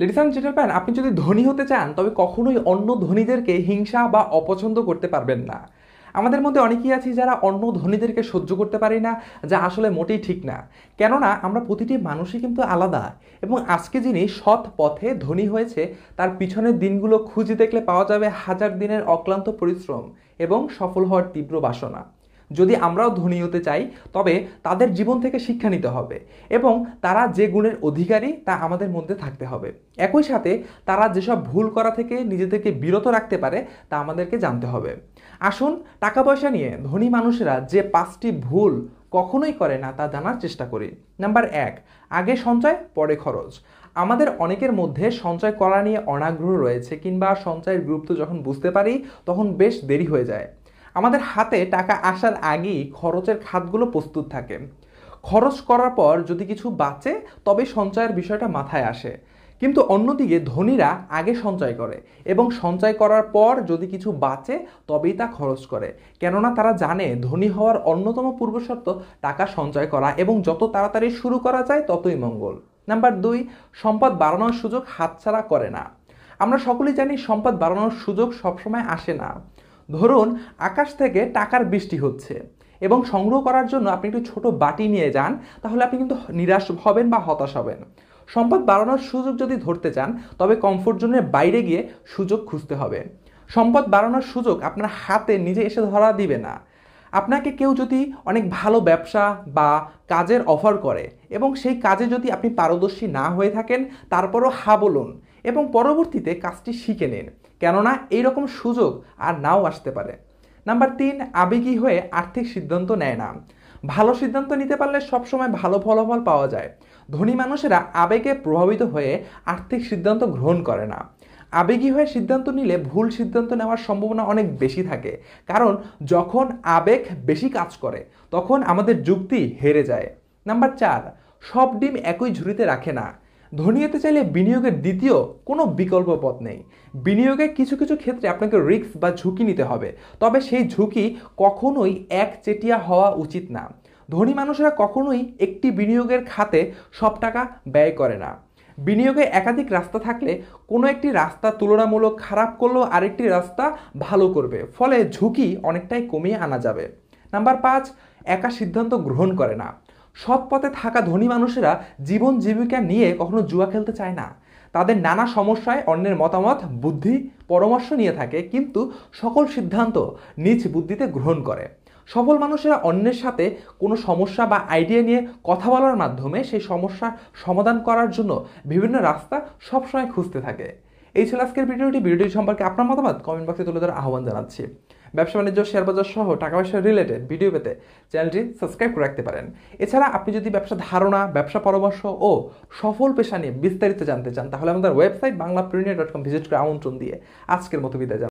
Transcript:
ladies and gentleman আপনি যদি ধনী হতে চান তবে কখনোই অন্য ধনীদেরকে হিংসা বা অপছন্দ করতে পারবেন না আমাদের মধ্যে অনেকেই আছি যারা অন্য ধনীদেরকে সহ্য করতে পারি না যা আসলে মোটেই ঠিক না কেননা আমরা প্রতিটি মানুষই কিন্তু আলাদা এবং আজকে যিনি সৎ পথে ধনী হয়েছে তার পিছনের দিনগুলো খুঁজে দেখলে পাওয়া যাবে হাজার দিনের অক্লান্ত পরিশ্রম এবং সফল হওয়ার তীব্র বাসনা যদি আমরাও ধনী হতে চাই তবে তাদের জীবন থেকে শিক্ষা নিতে হবে এবং তারা যে গুণের অধিকারী তা আমাদের মধ্যে থাকতে হবে একই সাথে তারা যেসব ভুল করা থেকে নিজেদেরকে বিরত রাখতে পারে তা আমাদেরকে জানতে হবে আসুন টাকা পয়সা নিয়ে ধনী মানুষেরা যে পাঁচটি ভুল কখনোই করে না তা জানার চেষ্টা করি নাম্বার এক আগে সঞ্চয় পরে খরচ আমাদের অনেকের মধ্যে সঞ্চয় করা নিয়ে অনাগ্রহ রয়েছে কিংবা সঞ্চয়ের গুরুত্ব যখন বুঝতে পারি তখন বেশ দেরি হয়ে যায় আমাদের হাতে টাকা আসার আগেই খরচের খাতগুলো প্রস্তুত থাকে খরচ করার পর যদি কিছু বাঁচে তবে সঞ্চয়ের বিষয়টা মাথায় আসে কিন্তু অন্যদিকে ধনীরা আগে সঞ্চয় করে এবং সঞ্চয় করার পর যদি কিছু বাঁচে তবেই তা খরচ করে কেননা তারা জানে ধনী হওয়ার অন্যতম পূর্বশর্ত টাকা সঞ্চয় করা এবং যত তাড়াতাড়ি শুরু করা যায় ততই মঙ্গল নাম্বার দুই সম্পদ বাড়ানোর সুযোগ হাতছাড়া করে না আমরা সকলেই জানি সম্পদ বাড়ানোর সুযোগ সবসময় আসে না ধরুন আকাশ থেকে টাকার বৃষ্টি হচ্ছে এবং সংগ্রহ করার জন্য আপনি একটু ছোট বাটি নিয়ে যান তাহলে আপনি কিন্তু নিরাশ হবেন বা হতাশ হবেন সম্পদ বাড়ানোর সুযোগ যদি ধরতে চান তবে কমফোর্ট জোনের বাইরে গিয়ে সুযোগ খুঁজতে হবে সম্পদ বাড়ানোর সুযোগ আপনার হাতে নিজে এসে ধরা দিবে না আপনাকে কেউ যদি অনেক ভালো ব্যবসা বা কাজের অফার করে এবং সেই কাজে যদি আপনি পারদর্শী না হয়ে থাকেন তারপরও হা বলুন এবং পরবর্তীতে কাজটি শিখে নিন কেননা এই রকম সুযোগ আর নাও আসতে পারে নাম্বার তিন আবেগী হয়ে আর্থিক সিদ্ধান্ত নেয় না ভালো সিদ্ধান্ত নিতে পারলে সবসময় ভালো ফলাফল পাওয়া যায় ধনী মানুষেরা আবেগে প্রভাবিত হয়ে আর্থিক সিদ্ধান্ত গ্রহণ করে না আবেগী হয়ে সিদ্ধান্ত নিলে ভুল সিদ্ধান্ত নেওয়ার সম্ভাবনা অনেক বেশি থাকে কারণ যখন আবেগ বেশি কাজ করে তখন আমাদের যুক্তি হেরে যায় নাম্বার চার সব ডিম একই ঝুড়িতে রাখে না ধনী হতে চাইলে বিনিয়োগের দ্বিতীয় কোনো বিকল্প পথ নেই বিনিয়োগে কিছু কিছু ক্ষেত্রে আপনাকে রিস্ক বা ঝুঁকি নিতে হবে তবে সেই ঝুঁকি কখনোই একচেটিয়া হওয়া উচিত না ধনী মানুষেরা কখনোই একটি বিনিয়োগের খাতে সব টাকা ব্যয় করে না বিনিয়োগে একাধিক রাস্তা থাকলে কোনো একটি রাস্তা তুলনামূলক খারাপ করলেও আরেকটি রাস্তা ভালো করবে ফলে ঝুঁকি অনেকটাই কমিয়ে আনা যাবে নাম্বার পাঁচ একা সিদ্ধান্ত গ্রহণ করে না সৎ পথে থাকা ধনী মানুষেরা জীবন জীবিকা নিয়ে কখনো জুয়া খেলতে চায় না তাদের নানা সমস্যায় অন্যের মতামত বুদ্ধি পরামর্শ নিয়ে থাকে কিন্তু সকল সিদ্ধান্ত নিজ বুদ্ধিতে গ্রহণ করে সফল মানুষেরা অন্যের সাথে কোনো সমস্যা বা আইডিয়া নিয়ে কথা বলার মাধ্যমে সেই সমস্যার সমাধান করার জন্য বিভিন্ন রাস্তা সবসময় খুঁজতে থাকে এই ছিল আজকের ভিডিওটি ভিডিওটি সম্পর্কে আপনার মতামত কমেন্ট বক্সে তুলে ধরার আহ্বান জানাচ্ছি ব্যবসা বাণিজ্য শেয়ার বাজার সহ টাকা পয়সা রিলেটেড ভিডিও পেতে চ্যানেলটি সাবস্ক্রাইব করে রাখতে পারেন এছাড়া আপনি যদি ব্যবসা ধারণা ব্যবসা পরামর্শ ও সফল পেশা নিয়ে বিস্তারিত জানতে চান তাহলে আমাদের website Bangla premier dot com visit করে আমন্ত্রণ দিয়ে আজকের মতো বিদায়